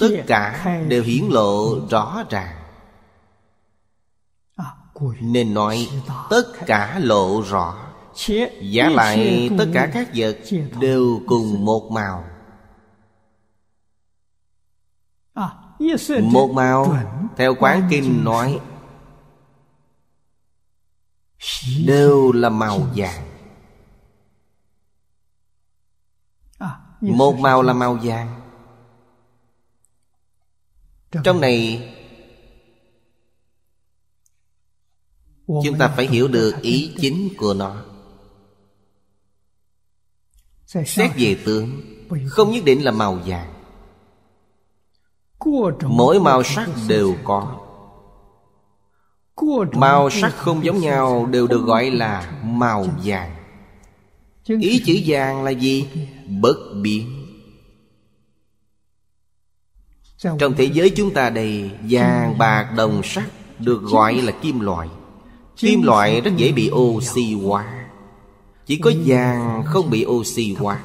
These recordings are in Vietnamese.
tất cả đều hiển lộ rõ ràng à, nên nói tất cả lộ rõ Giả lại tất cả các vật đều cùng à, một màu Một màu Theo quán kinh nói Đều là màu vàng à, Một màu là màu vàng trong này chúng ta phải hiểu được ý chính của nó xét về tướng không nhất định là màu vàng mỗi màu sắc đều có màu sắc không giống nhau đều được gọi là màu vàng ý chữ vàng là gì bất biến trong thế giới chúng ta đầy vàng, bạc, đồng, sắt Được gọi là kim loại Kim loại rất dễ bị oxy hóa Chỉ có vàng không bị oxy hóa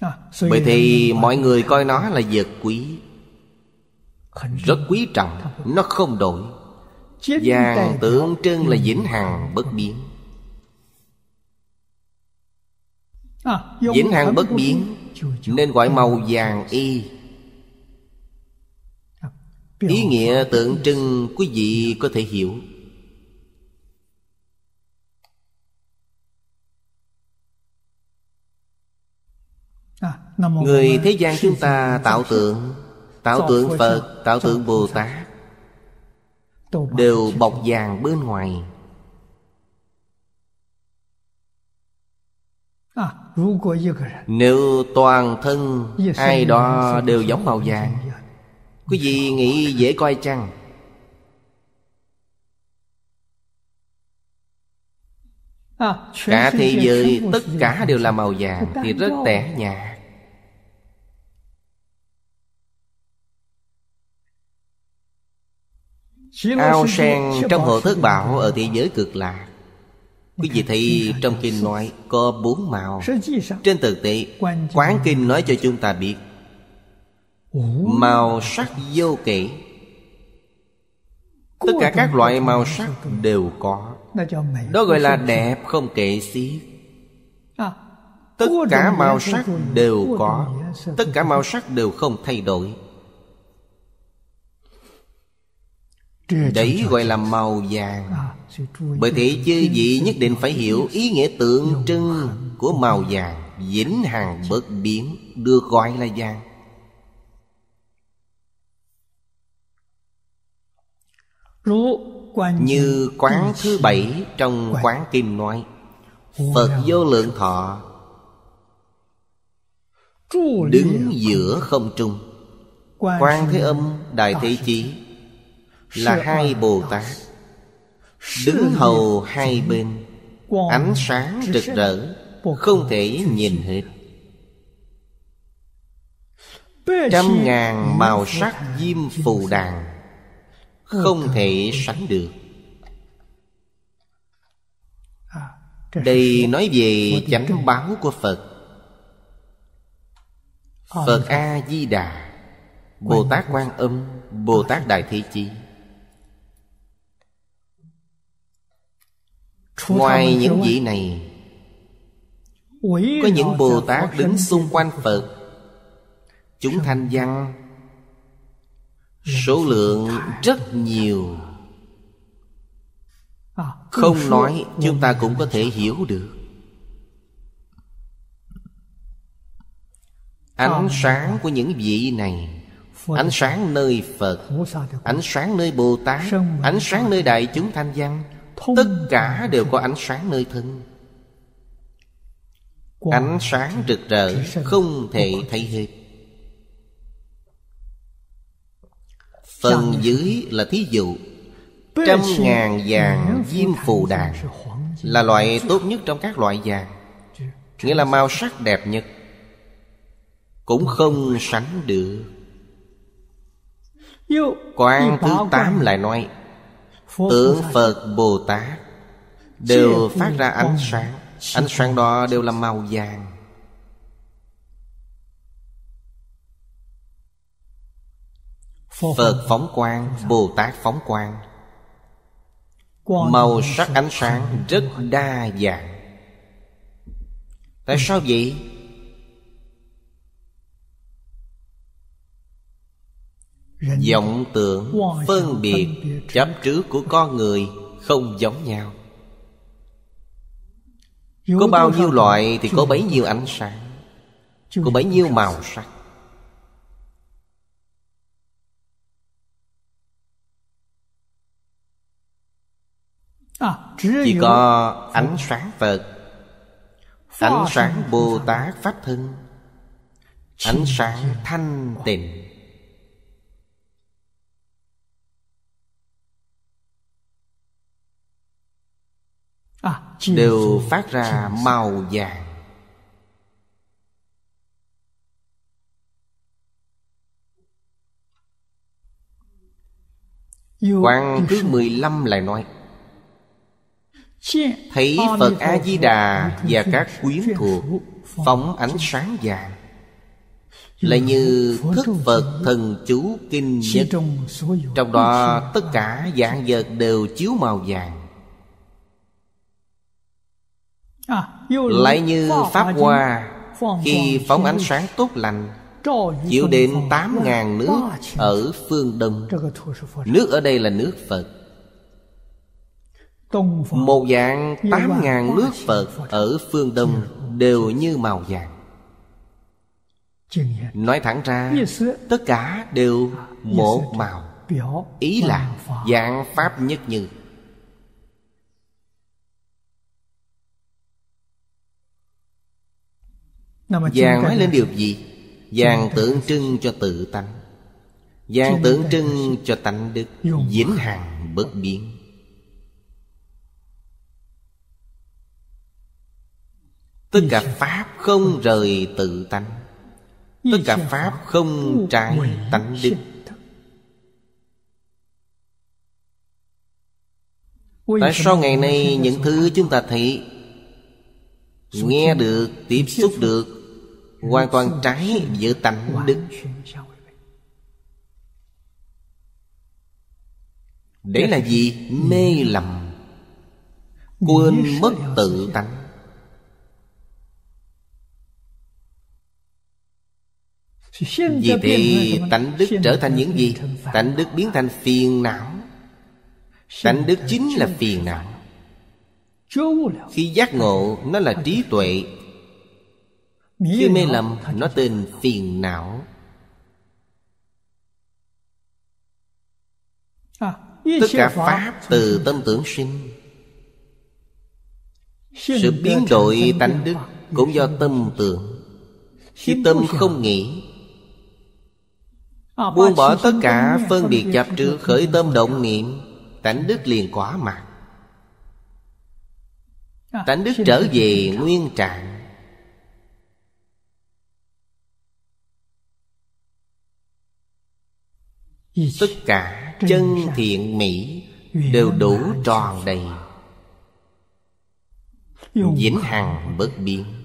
à, Vậy thì mọi người coi nó là vật quý Rất quý trọng Nó không đổi Vàng tượng trưng là vĩnh hằng bất biến Vĩnh à, hằng bất biến Nên gọi màu vàng y à, Ý nghĩa tượng trưng quý vị có thể hiểu à, Người thế gian chúng ta tạo tượng Tạo tượng Phật, tạo tượng Bồ Tát Đều bọc vàng bên ngoài À, Nếu toàn thân ai đó đều giống màu vàng Quý vị nghĩ dễ coi chăng? À, cả thế giới tất cả đều là màu vàng Thì rất tẻ nhạt Ao sen trong hộ thất bảo ở thế giới cực lạc Quý vị thấy trong kinh nói có bốn màu Trên thực tế Quán kinh nói cho chúng ta biết Màu sắc vô kể Tất cả các loại màu sắc đều có Đó gọi là đẹp không kể xiết à, Tất cả màu sắc đều có Tất cả màu sắc đều không thay đổi Đấy gọi là màu vàng à. Bởi thế chư vị nhất định phải hiểu ý nghĩa tượng trưng của màu vàng Vĩnh hằng bất biến được gọi là vàng Như quán thứ bảy trong quán kim nói Phật vô lượng thọ Đứng giữa không trung Quan Thế Âm Đại Thế Chí Là hai Bồ Tát Đứng hầu hai bên Ánh sáng rực rỡ Không thể nhìn hết Trăm ngàn màu sắc diêm phù đàn Không thể sánh được à, Đây nói về chánh báo của Phật ờ, Phật A-di-đà Bồ Tát Quan Âm Bồ Tát Đại Thế Chi Ngoài những vị này Có những Bồ Tát đứng xung quanh Phật Chúng thanh văn Số lượng rất nhiều à, Không nói chúng ta cũng có thể hiểu được Ánh sáng của những vị này Ánh sáng nơi Phật Ánh sáng nơi Bồ Tát Ánh sáng nơi đại chúng thanh văn Tất cả đều có ánh sáng nơi thân Ánh sáng rực rỡ không thể thấy hết Phần dưới là thí dụ Trăm ngàn vàng diêm phù đàn Là loại tốt nhất trong các loại vàng Nghĩa là màu sắc đẹp nhất Cũng không sánh được Quan thứ tám lại nói tứ Phật Bồ Tát Đều phát ra ánh sáng Ánh sáng đó đều là màu vàng Phật phóng quang Bồ Tát phóng quang Màu sắc ánh sáng rất đa dạng Tại sao vậy? vọng tưởng phân biệt chấp trước của con người không giống nhau có bao nhiêu loại thì có bấy nhiêu ánh sáng Có bấy nhiêu màu sắc à, Chỉ có ánh sáng Phật Ánh sáng Bồ Tát Pháp Thân Ánh sáng thanh tịnh À, đều phát ra màu vàng Quan thứ 15 lại nói Thấy Phật A-di-đà và các quyến thuộc Phóng ánh sáng vàng Là như thức Phật thần chú kinh nhất Trong đó tất cả dạng vật đều chiếu màu vàng À, lại như pháp hoa khi phóng ánh sáng tốt lành chiếu đến tám ngàn nước ở phương đông nước ở đây là nước phật một dạng tám ngàn nước phật ở phương đông đều như màu vàng nói thẳng ra tất cả đều một màu ý là dạng pháp nhất như Vàng nói lên điều gì? Vàng tượng trưng cho tự tánh Vàng tượng trưng cho tánh đức Vĩnh hằng bất biến Tất cả Pháp không rời tự tánh Tất cả Pháp không trái tánh đức Tại sao ngày nay những thứ chúng ta thấy Nghe được, tiếp xúc được hoàn toàn trái giữa tánh đức đấy là gì mê lầm quên mất tự tánh vì thế tánh đức trở thành những gì tánh đức biến thành phiền não tánh đức chính là phiền não khi giác ngộ nó là trí tuệ khi mê lầm nó tên phiền não à, Tất cả Pháp từ tâm tưởng sinh Sự biến đổi tánh đức cũng do tâm tưởng Khi tâm không nghĩ à, Buông bỏ tất cả phân biệt chấp trước khởi tâm động niệm Tánh đức liền quả mạng à, Tánh đức trở về nguyên trạng tất cả chân thiện mỹ đều đủ tròn đầy vĩnh hằng bất biến